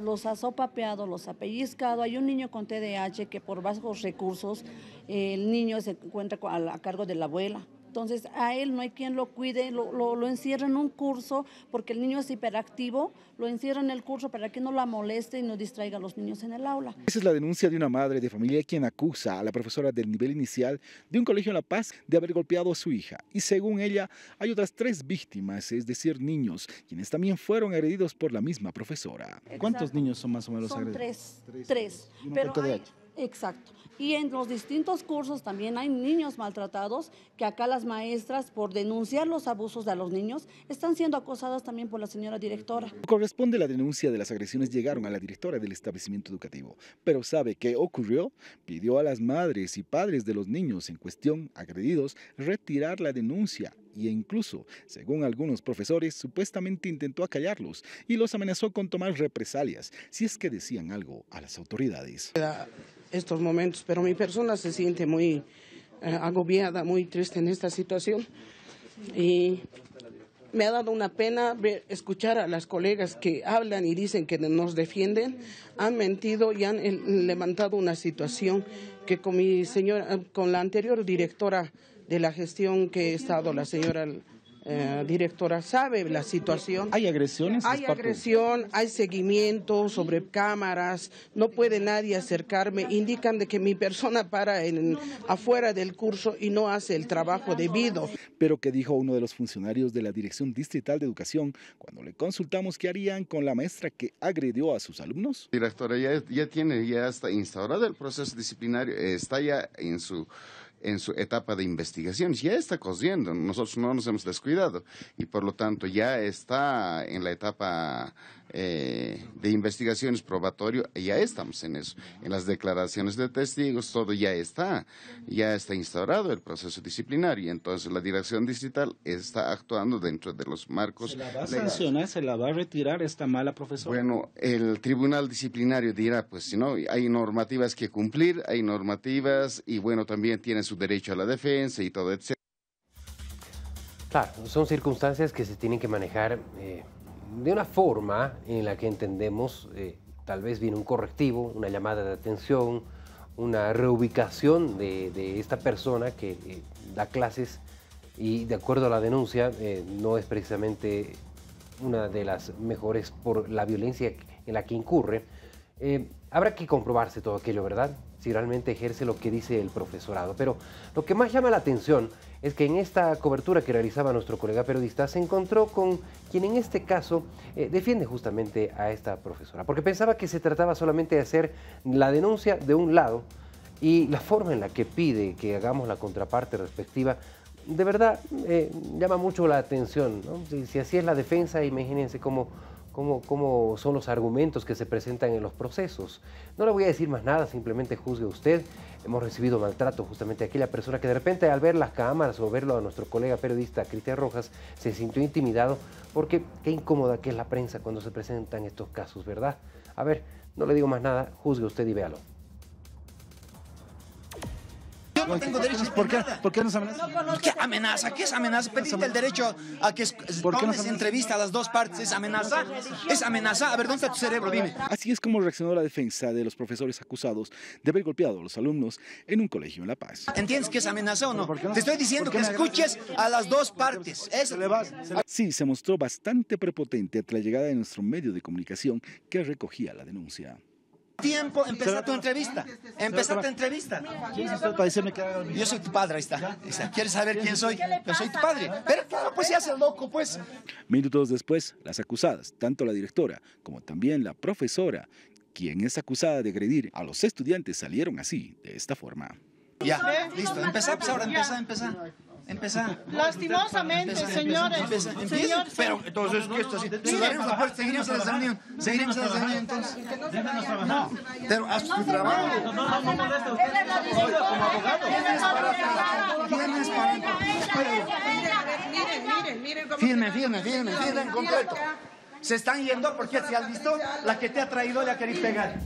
Los ha sopapeado, los ha pellizcado. Hay un niño con TDAH que por bajos recursos, eh, el niño se encuentra a cargo de la abuela. Entonces a él no hay quien lo cuide, lo, encierra en un curso porque el niño es hiperactivo, lo encierra en el curso para que no la moleste y no distraiga a los niños en el aula. Esa es la denuncia de una madre de familia quien acusa a la profesora del nivel inicial de un colegio en La Paz de haber golpeado a su hija. Y según ella, hay otras tres víctimas, es decir, niños, quienes también fueron agredidos por la misma profesora. ¿Cuántos niños son más o menos son agredidos? Tres. Tres. tres. Pero Exacto. Y en los distintos cursos también hay niños maltratados que acá las maestras, por denunciar los abusos de a los niños, están siendo acosadas también por la señora directora. Corresponde la denuncia de las agresiones llegaron a la directora del establecimiento educativo, pero sabe qué ocurrió. Pidió a las madres y padres de los niños en cuestión agredidos retirar la denuncia e incluso, según algunos profesores, supuestamente intentó acallarlos y los amenazó con tomar represalias si es que decían algo a las autoridades estos momentos, pero mi persona se siente muy eh, agobiada, muy triste en esta situación y me ha dado una pena escuchar a las colegas que hablan y dicen que nos defienden, han mentido y han eh, levantado una situación que con mi señora, con la anterior directora de la gestión que he estado, la señora eh, directora sabe la situación. ¿Hay agresiones? Hay agresión, hay seguimiento sobre cámaras, no puede nadie acercarme, indican de que mi persona para en, afuera del curso y no hace el trabajo debido. Pero que dijo uno de los funcionarios de la Dirección Distrital de Educación cuando le consultamos qué harían con la maestra que agredió a sus alumnos. Directora, ya, ya tiene, ya está instaurado el proceso disciplinario, eh, está ya en su en su etapa de investigación. Ya está cosiendo. nosotros no nos hemos descuidado y por lo tanto ya está en la etapa eh, de investigaciones probatorio, ya estamos en eso. En las declaraciones de testigos, todo ya está, ya está instaurado el proceso disciplinario. Entonces, la dirección digital está actuando dentro de los marcos. ¿Se la va a sancionar, se la va a retirar esta mala profesora? Bueno, el tribunal disciplinario dirá, pues si no, hay normativas que cumplir, hay normativas y bueno, también tiene su derecho a la defensa y todo, etc. Claro, son circunstancias que se tienen que manejar. Eh, de una forma en la que entendemos, eh, tal vez viene un correctivo, una llamada de atención, una reubicación de, esta persona que eh, da clases y de acuerdo a la denuncia eh, no es precisamente una de las mejores por la violencia en la que incurre. habrá que comprobarse todo aquello, ¿verdad? si realmente ejerce lo que dice el profesorado. Pero lo que más llama la atención es que en esta cobertura que realizaba nuestro colega periodista se encontró con quien en este caso eh, defiende justamente a esta profesora, porque pensaba que se trataba solamente de hacer la denuncia de un lado y la forma en la que pide que hagamos la contraparte respectiva de verdad eh, llama mucho la atención. si, así es la defensa, imagínense cómo cómo, son los argumentos que se presentan en los procesos. No le voy a decir más nada, simplemente juzgue usted. Hemos recibido maltrato justamente de aquella persona que de repente al ver las cámaras o verlo a nuestro colega periodista Cristian Rojas se sintió intimidado porque qué incómoda que es la prensa cuando se presentan estos casos, ¿verdad? A ver, no le digo más nada, juzgue usted y véalo no tengo ¿Por qué? ¿Por qué nos amenaza? ¿Qué amenaza? ¿Qué es amenaza? ¿Pediste el derecho a que tomes entrevista a las dos partes es amenaza. Es amenaza. A ver, ¿dónde tu cerebro? Dime. Así es como reaccionó la defensa de los profesores acusados de haber golpeado a los alumnos en un colegio en La Paz. ¿Entiendes que es amenaza o no? Te estoy diciendo que escuches a las dos partes. Así Sí, se mostró bastante prepotente ante la llegada de nuestro medio de comunicación que recogía la denuncia tiempo, empieza tu entrevista. Empezá tu entrevista. Yo soy tu padre, ahí está. ¿Quieres saber quién soy? Yo soy tu padre. Pero claro, pues ya el loco, pues. Minutos después, las acusadas, tanto la directora como también la profesora, quien es acusada de agredir a los estudiantes, salieron así, de esta forma. Ya, listo. Empezá, pues ahora empezá, Empezar. Lastimosamente, señores. pero entonces, ¿qué está haciendo? seguiremos a la reunión. Seguiremos a la reunión, entonces. No, Pero haz tu trabajo. No, no, no molesta. Usted como abogado. Tienes para... Miren, miren, miren. Firme, firme, firme, firme, en concreto. Se están yendo porque, si han visto, la que te ha traído le ha querido pegar.